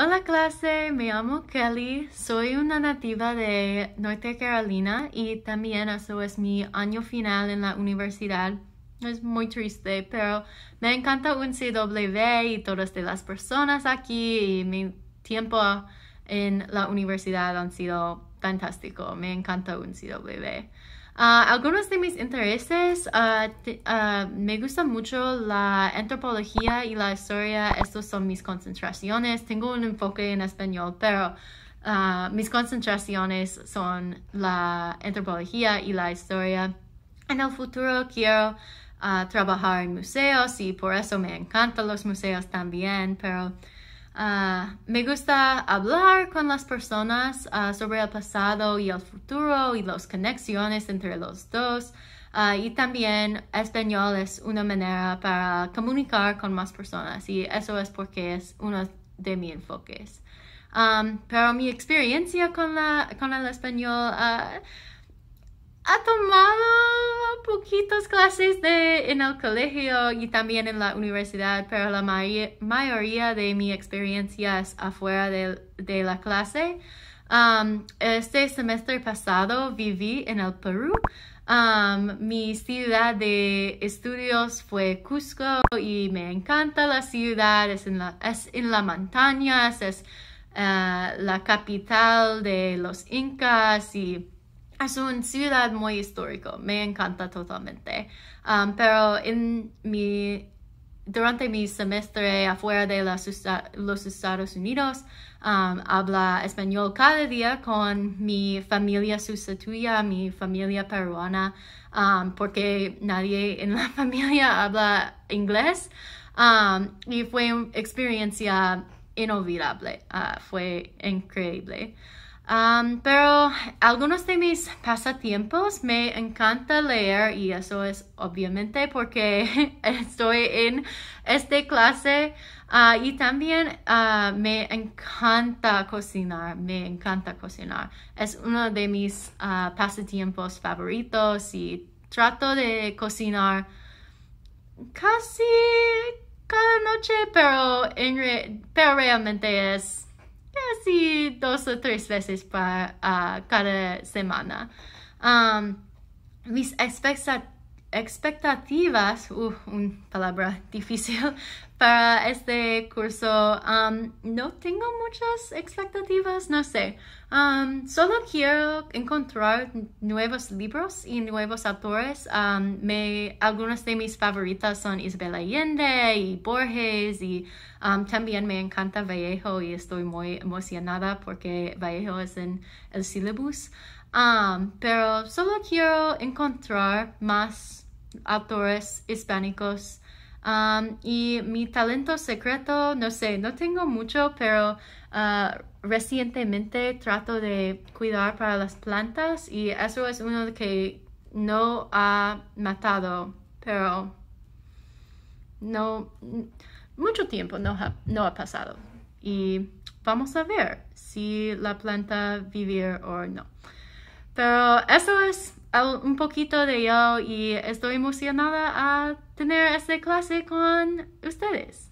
Hola clase, me llamo Kelly, soy una nativa de Norte Carolina y también eso es mi año final en la universidad. Es muy triste, pero me encanta UNCW y todas las personas aquí y mi tiempo en la universidad han sido fantástico, me encanta un Uh, algunos de mis intereses, ah, ah, me gusta mucho la antropología y la historia, estos son mis concentraciones, tengo un enfoque en español, pero mis concentraciones son la antropología y la historia. En el futuro quiero trabajar en museos y por eso me encantan los museos también, pero... Ah, me gusta hablar con las personas ah, sobre el pasado y el futuro y las conexiones entre los dos. Ah, y también español es una manera para comunicar con más personas y eso es porque es uno de mis enfoques. pero mi experiencia con, la, con el español ha tomado poquitos clases de, en el colegio y también en la universidad, pero la mayoría de mi experiencia es afuera de, la clase. Um, este semestre pasado viví en el Perú. Um, mi ciudad de estudios fue Cusco y me encanta la ciudad. Es en la, es en la montaña, es eh, la capital de los incas y es una ciudad muy histórica, me encanta totalmente. Um, pero en mi, durante mi semestre afuera de los Estados Unidos, um, habla español cada día con mi familia sustituya, mi familia peruana, um, porque nadie en la familia habla inglés. y fue una experiencia inolvidable, uh, fue increíble pero algunos de mis pasatiempos me encanta leer y eso es obviamente porque estoy en esta clase ah, y también ah, me encanta cocinar, me encanta cocinar. Es uno de mis ah, pasatiempos favoritos y trato de cocinar casi cada noche, pero, pero realmente es dos o tres veces para cada semana. Um, mis expectativas expectativas, una palabra difícil para este curso. Um, no tengo muchas expectativas, no sé. Um, solo quiero encontrar nuevos libros y nuevos autores. Um, me, algunas de mis favoritas son Isabel Allende y Borges y también me encanta Vallejo y estoy muy emocionada porque Vallejo es en el syllabus. Um, pero solo quiero encontrar más autores hispánicos. Um, y mi talento secreto, no sé, no tengo mucho, pero uh, recientemente trato de cuidar para las plantas y eso es uno que no ha matado, pero no, mucho tiempo no ha, no ha pasado. Y vamos a ver si la planta vivir o no. Pero eso es un poquito de yo y estoy emocionada a tener esta clase con ustedes.